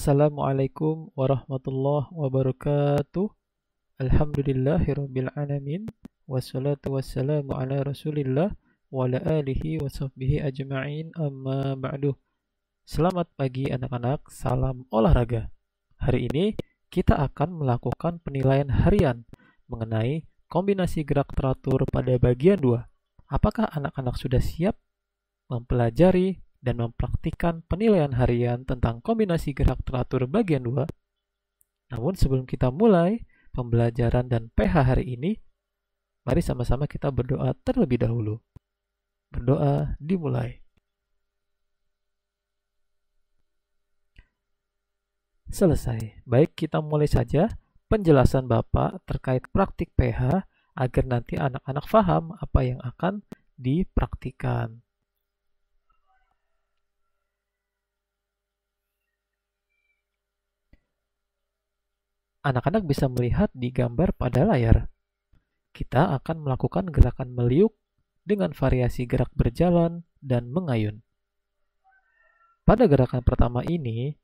Assalamualaikum warahmatullahi wabarakatuh. Alhamdulillahirrabbilalamin. Wassalatu wassalamu ala rasulillah wa ala alihi wa sahbihi ajma'in amma ba'du. Selamat pagi anak-anak, salam olahraga. Hari ini kita akan melakukan penilaian harian mengenai kombinasi gerak teratur pada bagian 2. Apakah anak-anak sudah siap mempelajari dan mempraktikkan penilaian harian tentang kombinasi gerak teratur bagian 2. Namun sebelum kita mulai pembelajaran dan PH hari ini, mari sama-sama kita berdoa terlebih dahulu. Berdoa dimulai. Selesai. Baik, kita mulai saja penjelasan Bapak terkait praktik PH agar nanti anak-anak faham apa yang akan dipraktikan. anak-anak bisa melihat di gambar pada layar. Kita akan melakukan gerakan meliuk dengan variasi gerak berjalan dan mengayun. Pada gerakan pertama ini,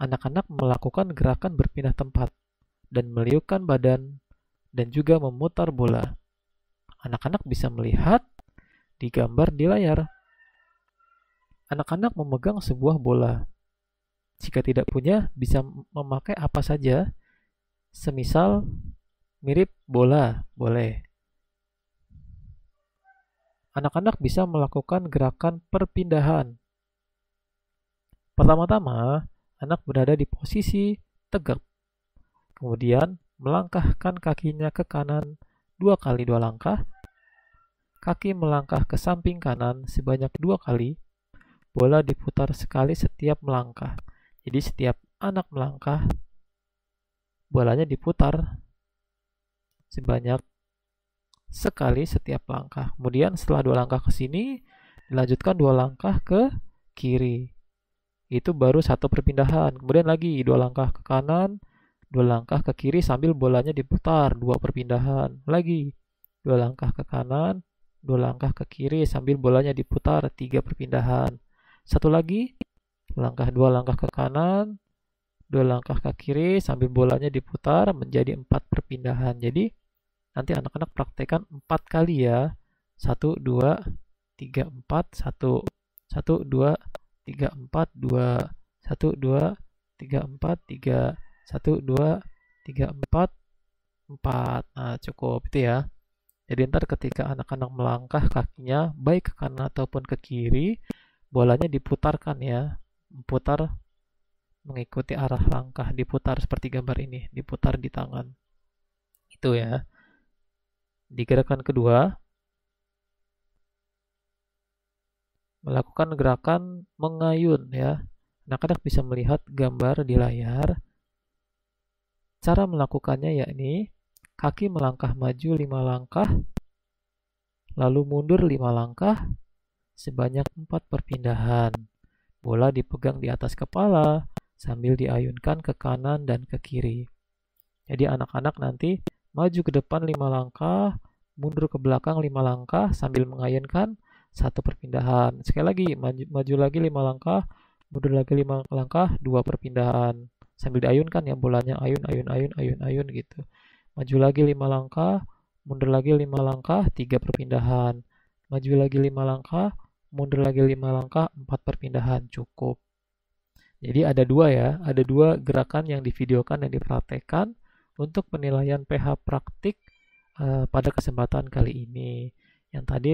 anak-anak melakukan gerakan berpindah tempat dan meliukkan badan dan juga memutar bola. Anak-anak bisa melihat di gambar di layar. Anak-anak memegang sebuah bola jika tidak punya, bisa memakai apa saja, semisal mirip bola, boleh. Anak-anak bisa melakukan gerakan perpindahan. Pertama-tama, anak berada di posisi tegak. Kemudian, melangkahkan kakinya ke kanan dua kali dua langkah, kaki melangkah ke samping kanan sebanyak dua kali, bola diputar sekali setiap melangkah. Jadi setiap anak melangkah, bolanya diputar sebanyak sekali setiap langkah. Kemudian setelah dua langkah ke sini, dilanjutkan dua langkah ke kiri. Itu baru satu perpindahan. Kemudian lagi dua langkah ke kanan, dua langkah ke kiri sambil bolanya diputar, dua perpindahan. Lagi dua langkah ke kanan, dua langkah ke kiri sambil bolanya diputar, tiga perpindahan. Satu lagi, Langkah dua langkah ke kanan, dua langkah ke kiri sambil bolanya diputar menjadi empat perpindahan. Jadi nanti anak-anak praktekkan empat kali ya. Satu, dua, tiga, empat, satu, satu, dua, tiga, empat, dua, satu, dua, tiga, empat, tiga, satu, dua, tiga, empat, empat. Nah, cukup itu ya. Jadi ntar ketika anak-anak melangkah kakinya baik ke kanan ataupun ke kiri, bolanya diputarkan ya putar mengikuti arah langkah diputar seperti gambar ini, diputar di tangan. Itu ya. Di gerakan kedua, melakukan gerakan mengayun ya. Anak-anak bisa melihat gambar di layar. Cara melakukannya yakni kaki melangkah maju 5 langkah, lalu mundur 5 langkah, sebanyak 4 perpindahan. Bola dipegang di atas kepala sambil diayunkan ke kanan dan ke kiri. Jadi anak-anak nanti maju ke depan 5 langkah, mundur ke belakang 5 langkah sambil mengayunkan satu perpindahan. Sekali lagi, maju, maju lagi 5 langkah, mundur lagi 5 langkah, dua perpindahan. Sambil diayunkan ya bolanya ayun, ayun, ayun, ayun, ayun gitu. Maju lagi 5 langkah, mundur lagi 5 langkah, tiga perpindahan. Maju lagi 5 langkah, mundur lagi 5 langkah, 4 perpindahan, cukup. Jadi ada dua ya, ada dua gerakan yang divideokan dan dipraktekkan untuk penilaian pH praktik uh, pada kesempatan kali ini. Yang tadi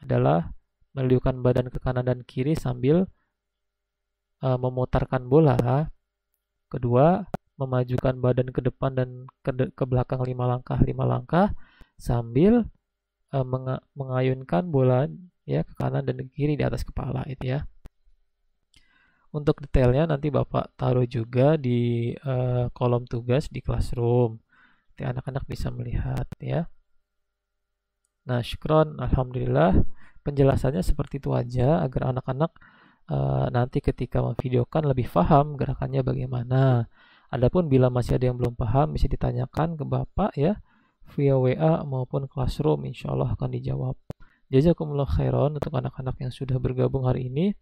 adalah meliukan badan ke kanan dan kiri sambil uh, memutarkan bola. Kedua, memajukan badan ke depan dan ke, de ke belakang lima langkah lima langkah sambil uh, eh, meng mengayunkan bola ya ke kanan dan ke kiri di atas kepala itu ya untuk detailnya nanti Bapak taruh juga di uh, kolom tugas di classroom nanti anak-anak bisa melihat ya nah syukron Alhamdulillah penjelasannya seperti itu aja agar anak-anak uh, nanti ketika memvideokan lebih paham gerakannya bagaimana Adapun bila masih ada yang belum paham bisa ditanyakan ke Bapak ya via WA maupun Classroom insya Allah akan dijawab. Jazakumullah khairan untuk anak-anak yang sudah bergabung hari ini.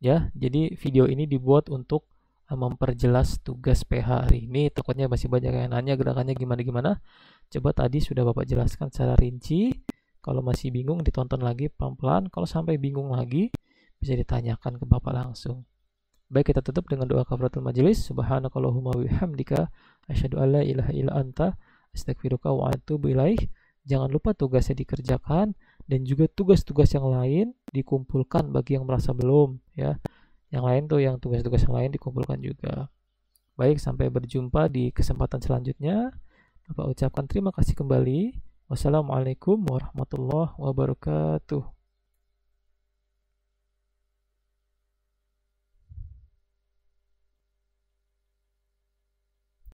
Ya, jadi video ini dibuat untuk eh, memperjelas tugas PH hari ini. Takutnya masih banyak yang nanya gerakannya gimana-gimana. Coba tadi sudah Bapak jelaskan secara rinci. Kalau masih bingung ditonton lagi pelan-pelan. Kalau sampai bingung lagi bisa ditanyakan ke Bapak langsung. Baik kita tutup dengan doa kafaratul majelis. Subhanakallahumma bihamdika asyhadu alla ilaha illa anta astaghfiruka wa atuubu Jangan lupa tugasnya dikerjakan dan juga tugas-tugas yang lain dikumpulkan bagi yang merasa belum ya. Yang lain tuh yang tugas-tugas yang lain dikumpulkan juga. Baik, sampai berjumpa di kesempatan selanjutnya. Bapak ucapkan terima kasih kembali. Wassalamualaikum warahmatullahi wabarakatuh.